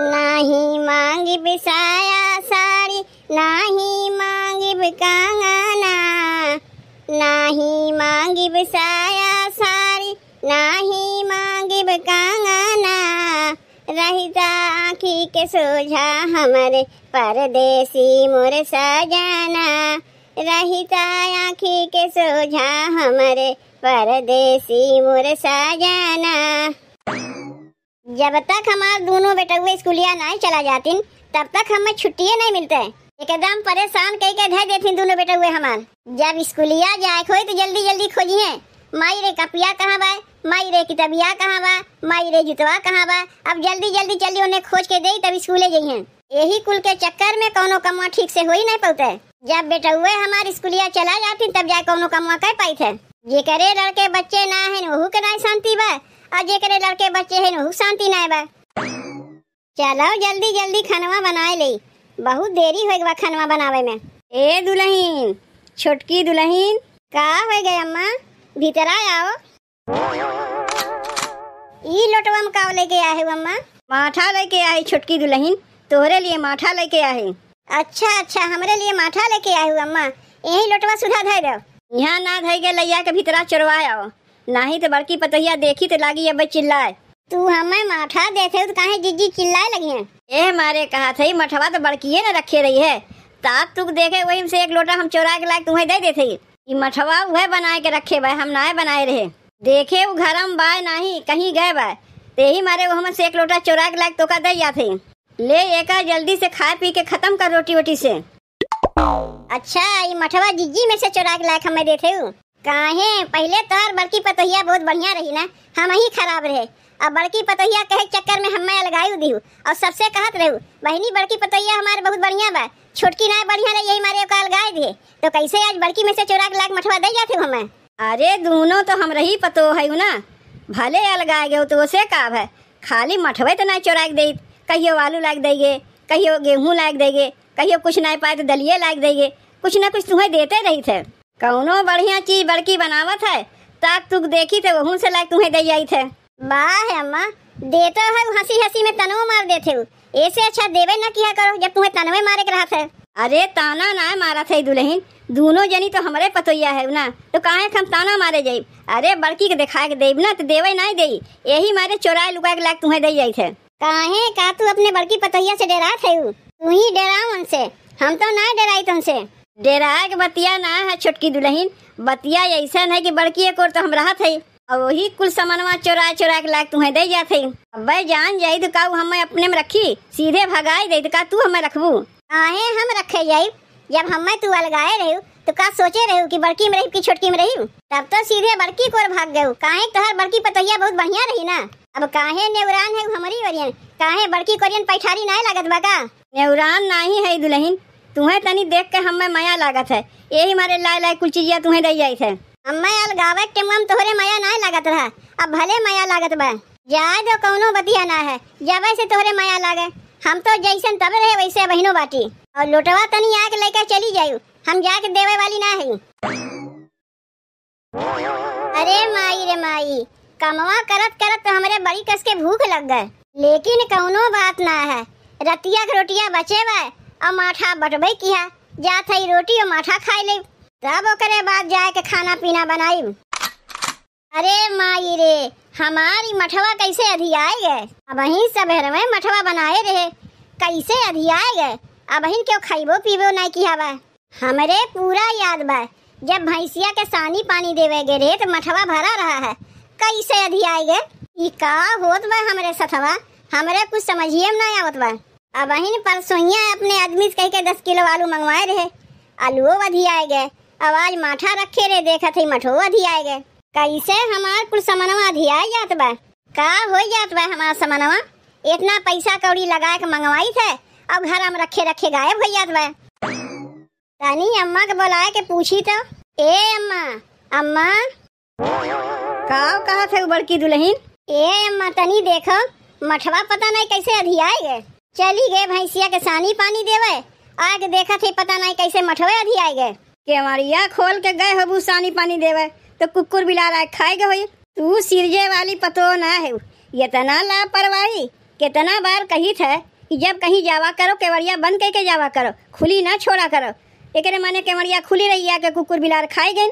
नाही मांगी साया साड़ी नाही मांगी बिकांगना नाही मांगी बिसाया साड़ी नाही मांगी बिकांगना रहता आँखी के सोझा हमारे परदेसी मोर सजाना रहता आँखी के सोझा हमारे परदेसी मोर सजाना जब तक हमारे दोनों बेटा हुए स्कूलिया नहीं चला जाती तब तक हमें छुट्टी नहीं मिलते एकदम परेशान कह के धर देती दोनों हुए हमार जब स्कूलिया जाए खोई तो जल्दी जल्दी खोजिए माई रे कपिया कहाँ बा माई रे की तबिया कहाँ बा माई रे जुतवा कहाँ बा अब जल्दी जल्दी जल्दी उन्हें खोज के दे तब स्कूल जाइए यही कुल के चक्कर में कौनो कमवा ठीक से हो ही नहीं पाते जब बेटा हुए हमारे स्कूलिया चला जाती तब जाए कौनो कमवा कर पाई थे जे करे लड़के बच्चे ना है वह के ना शांति बा और जे लड़के बच्चे हैं वो शांति ना बा चलो जल्दी जल्दी खनवा बनाए ले बहुत देरी हो गया खनवा बनावे में ए दुल्हीन छोटकी दुल्हीन का हो गए अम्मा भीतर आओ ई लोटवा में का लेके आए हो अम्मा माठा लेके आए छोटकी दुल्हीन तोहरे लिए माठा लेके आए अच्छा अच्छा हमरे लिए माठा लेके आए हो अम्मा यही लोटवा सुधा धर दो यहाँ ना धर के लैया के भीतरा चोरवा आओ नाही तो बड़की पतहिया देखी तो लागी अब चिल्लाए तू हमें माठा देखे तो कहे जिज्जी चिल्लाए लगी है ए मारे कहा था मठवा तो बड़की ना रखे रही है ताप तुक देखे वही से एक लोटा हम चोरा के लायक तुम्हें दे देते ये मठवा वह बनाए के रखे भाई हम नाए बनाए रहे देखे वो घर हम बाय नहीं कहीं गए बाय ही मारे वो हम से एक लोटा चोरा के लायक का दे थे ले एक जल्दी से खाए पी के खत्म कर रोटी वोटी से अच्छा ये मठवा जिज्जी में से चोरा के लायक हमें देते काहे पहले तोहर बड़की पतोहिया बहुत बढ़िया रही ना हम ही खराब रहे अब बड़की पतोहिया कहे चक्कर में हमें अलगायु दी और सबसे कहत रहे बहनी बड़की पतोहिया हमारे बहुत बढ़िया बा छोटकी ना बढ़िया रही यही मारे का अलगाए दिए तो कैसे आज बड़की में से के लाग मठवा दे जाते हमें अरे दोनों तो हम रही पतो है ना भले अलगाए गए तो उसे का है खाली मठवे तो ना चोरा दे कहियो आलू लाग देंगे कहियो गेहूँ लाग देंगे कहियो कुछ ना पाए तो दलिए लाग देंगे कुछ ना कुछ तुम्हें देते रही थे कौनो बढ़िया चीज बड़की बनावत है ताक तुक देखी थे वहूं से लाइक तुम्हें दे आई थे वाह अम्मा देता है हंसी हंसी में तनो मार देते हो ऐसे अच्छा देवे ना किया करो जब तुम्हें तनवे मारे के रहा था अरे ताना ना मारा था दुल्हन दोनों जनी तो हमारे पतोया है ना तो कहा हम ताना मारे जाइब अरे बड़की के दिखा के देव ना तो देवे ना दे यही मारे चोराए लुका के लाग तुम्हें दे आई थे काहे का तू अपने बड़की पतोया से डरा थे तू ही डरावन उनसे हम तो ना डराई तुमसे डेरा के बतिया ना है छोटकी दुल्हन बतिया ऐसा है कि बड़की एक और तो हम रहत है और वही कुल सामानवा चोरा चोरा के लाख तुम्हें दे जाते अब जान जाई तो का हमें अपने में रखी सीधे भगाई दे तो का तू हमें रखबू आहे हम रखे जाई जब हमें तू अलगाए रहे तो का सोचे रहे कि बड़की में रही कि छोटकी में रही तब तो सीधे बड़की को भाग गयू काहे तहर बड़की पतैया बहुत बढ़िया रही ना अब काहे नेवरान है हमारी वरियन काहे बड़की कोरियन पैठारी ना लगत बगा नेवरान नहीं है दुल्हन तुम्हें तनी देख के हमें माया लागत है यही मारे लाए लाए कुल चीजिया तुम्हें दई जाये थे हमें अलगावे के मम तोहरे माया ना लागत रहा अब भले माया लागत बा जाए तो कौनो बतिया ना है जब ऐसे तोहरे माया लागे हम तो जैसे तब रहे वैसे बहनों बाटी और लोटवा तनी आग लेकर चली जायु हम जाके देवे वाली ना है अरे माई रे माई कमवा करत करत तो हमारे बड़ी कस के भूख लग गए लेकिन कौनो बात ना है रतिया के बचे बा और माठा बटबे की है जा है रोटी और माठा खाई ले तब ओकरे बाद जाए के खाना पीना बनाई अरे माई रे हमारी मठवा कैसे अधी आए गए अब ही सब हरवे मठवा बनाए रहे कैसे अधी आए गए अब हिन क्यों खाइबो पीबो नहीं की हवा हमरे पूरा याद बा जब भैंसिया के सानी पानी देवे गे रे तो मठवा भरा रहा है कैसे अधि आए गए का होत बा हमरे सथवा हमरे कुछ समझिए ना आवत बा अब वहीं परसोइया अपने आदमी से कह के दस किलो आलू मंगवाए रहे आलूओ वधी आए गए अब आज माठा रखे रहे देखा थे मठो वधी आए गए कैसे हमार कुछ समनवा धिया जात बा का हो जात बा हमार समनवा इतना पैसा कौड़ी लगा के मंगवाई थे अब घर हम रखे रखे गायब हो जात बा तानी अम्मा के बुलाए के पूछी तो ए अम्मा अम्मा का कहा थे बड़की दुल्हन ए अम्मा तनी देखो मठवा पता नहीं कैसे अधियाए गए चली गए भैंसिया के सानी पानी देवे आगे देखा थे पता नहीं कैसे मठवे अभी आई गए के हमारिया खोल के गए हो सानी पानी देवे तो कुकुर बिला रहा है खाए गए तू सिरजे वाली पतो ना है इतना लापरवाही कितना बार कही थे कि जब कहीं जावा करो केवड़िया बंद करके जावा करो खुली ना छोड़ा करो एक माने केवड़िया खुली रही है के कुकुर बिलार खाए गए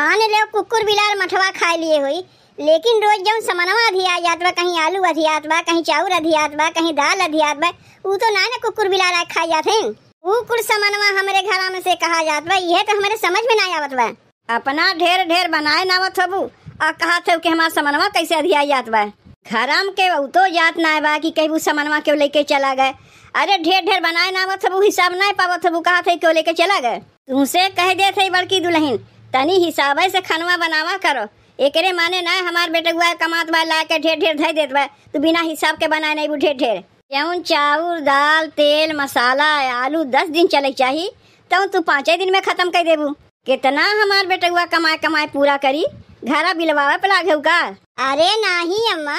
मान लो कुकुर बिलार मठवा खा लिए हुई लेकिन रोज जो समनवा अधियात जात बा कहीं आलू अधियात बा कहीं चाउर अधियात बा कहीं दाल अधियात बा ऊ तो ना ना कुकुर बिला रहा खा जाते ऊ कुल समनवा हमारे घर में से कहा जात बा यह तो हमारे समझ में ना आवत बा अपना ढेर ढेर बनाए ना वत हबू और कहा थे कि हमारा समनवा कैसे अधिया जात बा घरम के ऊ तो जात ना बा कि कहीं समनवा के लेके चला गए अरे ढेर ढेर बनाए ना वत हबू हिसाब ना पावत हबू कहा थे क्यों लेके चला गए तुमसे कह दे थे बड़की दुल्हन तनी हिसाब से खनवा बनावा करो एकरे माने ना हमार बेटे हुआ कमात बा ला के ढेर ढेर धई देत बा बिना हिसाब के बनाए नहीं ढेर ढेर जौन चाउर दाल तेल मसाला आलू दस दिन चले चाहिए तो तू पाँचे दिन में खत्म कर देबू कितना हमार बेटे हुआ कमाए कमाए पूरा करी घरा बिलवावे पला घेऊ का अरे नहीं अम्मा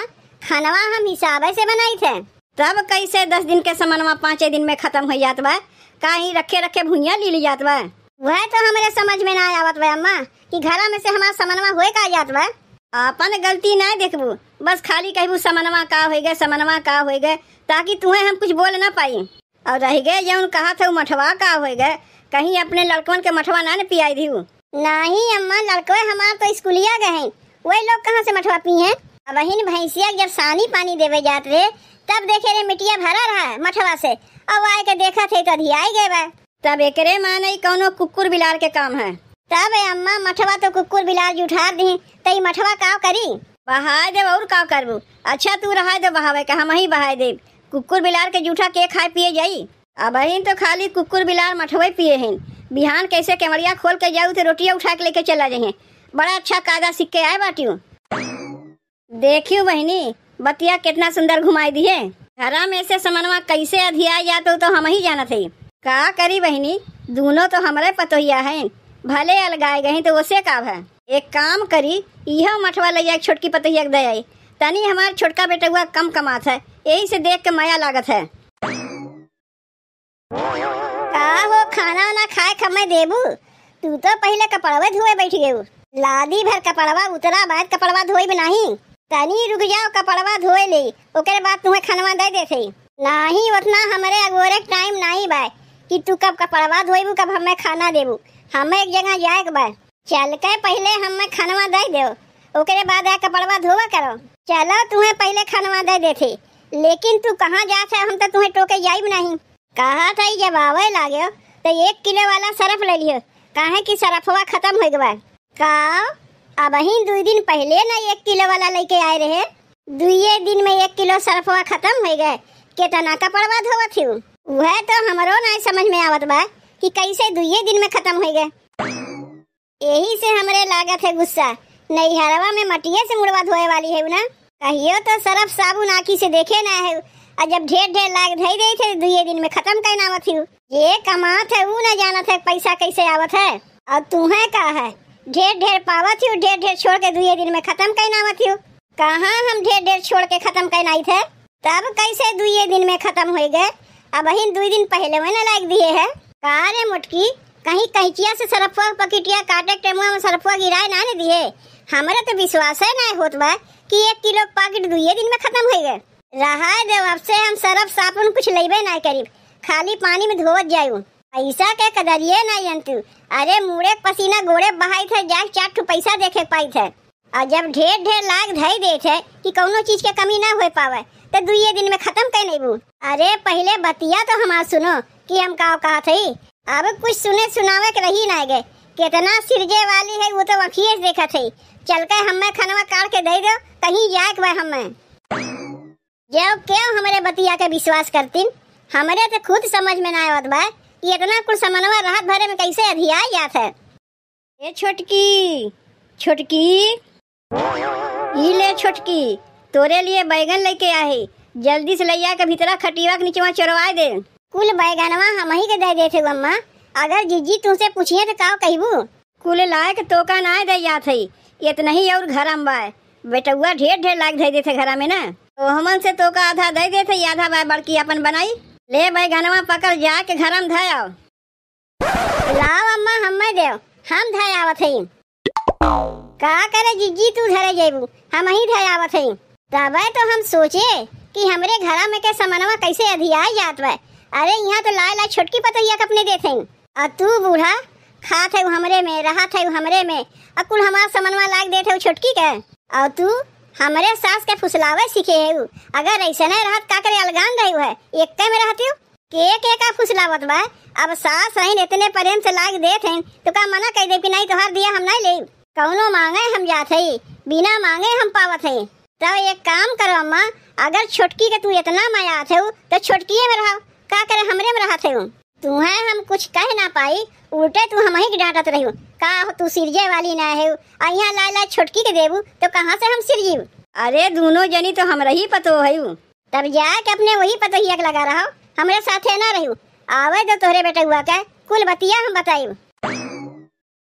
खानवा हम हिसाब से बनाई थे तब कैसे दस दिन के समान पाँचे दिन में खत्म हो जात बा कहीं रखे रखे भुइया ली ली जात बा वह तो हमारे समझ में ना आवत भाई अम्मा कि घर में से हमारा समनवा होए का जात तो भाई अपन गलती ना देखबू बस खाली कहबू समनवा का हो गए समनवा का हो गए ताकि तुम्हें हम कुछ बोल ना पाई और रह गए जो कहा था मठवा का हो गए कहीं अपने लड़कवन के मठवा ना पियाई दी नहीं अम्मा लड़कवे हमारे तो स्कूलिया गए वही लोग कहाँ से मठवा पी हैं वही भैंसिया जब सानी पानी देवे जाते रहे तब देखे रे मिट्टिया भरा रहा मठवा से अब आए के देखा थे तो धियाई गए तब एक माने कौनो कुकुर बिलार के काम है तब अम्मा मठवा तो कुकुर बिलार जुठा दी तई तो मठवा का करी बहा देव और का करबू अच्छा तू रहा दे बहावे के हम ही बहा देव कुकुर बिलार के जूठा के खाए पिए जाई अब हिन तो खाली कुकुर बिलार मठवे पिए हैं बिहान कैसे केवड़िया खोल के जाऊ तो रोटिया उठा के लेके चला जाये बड़ा अच्छा कादा सिक्के आए बाटियो देखियो बहनी बतिया कितना सुंदर घुमाई दी है घरा में ऐसे समनवा कैसे अधिया जाते तो, तो हम ही जाना थे का करी बहनी दोनों तो हमारे पतोहिया है भले अलगाए गए तो वैसे का है एक काम करी यह मठवा लैया छोटकी पतोहिया दे आई तनी हमारे छोटका बेटा हुआ कम कमात है यही से देख के माया लागत है का हो खाना वाना खाए खमे देबू तू तो पहले कपड़वा धोए बैठ गये लादी भर कपड़वा उतरा बाद कपड़वा धोए भी नहीं तनी रुक जाओ कपड़वा धोए ले ओकरे बाद तुम्हें खनवा दे देते नहीं उतना हमारे अगोरे टाइम नहीं भाई कि तू कब का बर्बाद हो कब हमें खाना देबू हमें एक जगह जाए के बा चल के पहले हमें खानवा दे दो ओकरे बाद आके बर्बाद होवा करो चलो तुम्हें पहले खानवा दे देथे लेकिन तू कहाँ जा था हम तो तुम्हें टोके जाइब नहीं कहा था जब आवे लागे तो एक किलो वाला सरफ ले लियो काहे कि सरफवा खत्म हो गवा का अब ही दो दिन पहले ना एक किलो वाला लेके आए रहे दुए दिन में एक किलो सरफवा खत्म हो गए कितना का बर्बाद होवा थी वह तो हमारो ना समझ में आवत बा कि कैसे दुइये दिन में खत्म हो गए यही से हमारे लागत है गुस्सा नई हरवा में मटिए से मुड़वा धोए वाली है ना कहियो तो सरफ साबुन आखी से देखे ना है और जब ढेर ढेर लाग धई रही थे दुइये दिन में खत्म कहना आवत हूँ ये कमात है वो ना जानत है पैसा कैसे आवत है और तुम्हें कहा है ढेर ढेर पावत हूँ ढेर ढेर छोड़ के दुइये दिन में खत्म कहना आवत हूँ कहाँ हम ढेर ढेर छोड़ के खत्म कर आई थे तब कैसे दुइये दिन में खत्म हो गए अब बहन दो दिन पहले मैंने लाइक दिए है कहा रे मुटकी कहीं कहचिया से सरफुआ पकिटिया काटे टेमुआ में सरफुआ गिराए ना ने दिए हमारा तो विश्वास है ना होत बा कि एक किलो पैकेट दुए दिन में खत्म हो गए रहा देव अब से हम सरफ साबुन कुछ लेबे ना करीब खाली पानी में धोवत जायू पैसा के कदरिए ना यंतु अरे मुड़े पसीना गोड़े बहाई थे जाए चार पैसा देखे पाई थे और जब ढेर ढेर लाख धई देत है कि कोनो चीज के कमी ना हो पावे तो दुइये दिन में खत्म कर नहीं बूट अरे पहले बतिया तो हमार सुनो कि हम का कहा थे अब कुछ सुने सुनावे के रही ना गए कितना सिरजे वाली है वो तो अखिए देखा थे चल के हमें खनवा काट के दे दो कहीं जाए के हमें जब क्यों हमारे बतिया के विश्वास करतीन हमारे तो खुद समझ में ना आवत बा कि इतना कुछ समनवा राहत भरे में कैसे अधिया जात है ए छोटकी छोटकी ले छोटकी तोरे लिए बैगन लेके आए जल्दी से लैया के भीतरा खटीवा के नीचवा चोरवा दे कुल बैगनवा हम ही के दे देते अम्मा अगर जीजी तुमसे पूछिए तो का कहबू कुल लायक तो का ना दे जात है इतना ही और घर में बाय बेटुआ ढेर ढेर लायक दे देते घर में ना तो हमन से तो का आधा दे देते आधा बाय बड़की अपन बनाई ले बैगनवा पकड़ जा के घर में धयाओ लाओ अम्मा हम दे हम धयावत हई का करे गिग्गी तू धरे जेबू हम ही धरे आवत हई तबे तो हम सोचे कि हमरे घर में के समनवा कैसे अधिया जात बा अरे यहाँ तो लाल लाल छोटकी पतैया अपने देते आ तू बूढ़ा खात है हमरे में रहत है हमरे में और कुल हमार समनवा लाग देते है छोटकी के और तू हमरे सास के फुसलावे सीखे है अगर ऐसे नहीं रहत का करे अलगान रही है एक में रहती हूँ के के का फुसलावत बा अब सास हैं इतने प्रेम से लाग देते हैं तो का मना कह दे कि नहीं तो हर दिया हम नहीं ले कौनो मांगे हम जात हई बिना मांगे हम पावत हई तो एक काम करो अम्मा अगर छोटकी के तू इतना माया थे तो छोटकी में रहो का करे हमरे में रहा थे है हम कुछ कह ना पाई उल्टे तू हम ही डांटत रही का तू सिरजे वाली ना है अहिया ला ला छोटकी के देबू तो कहाँ से हम सिरजी अरे दोनों जनी तो हम रही पतो है तब जाके अपने वही पतहिया लगा रहा हमारे साथे ना रही आवे तो तुहरे बेटा हुआ का कुल बतिया हम बताये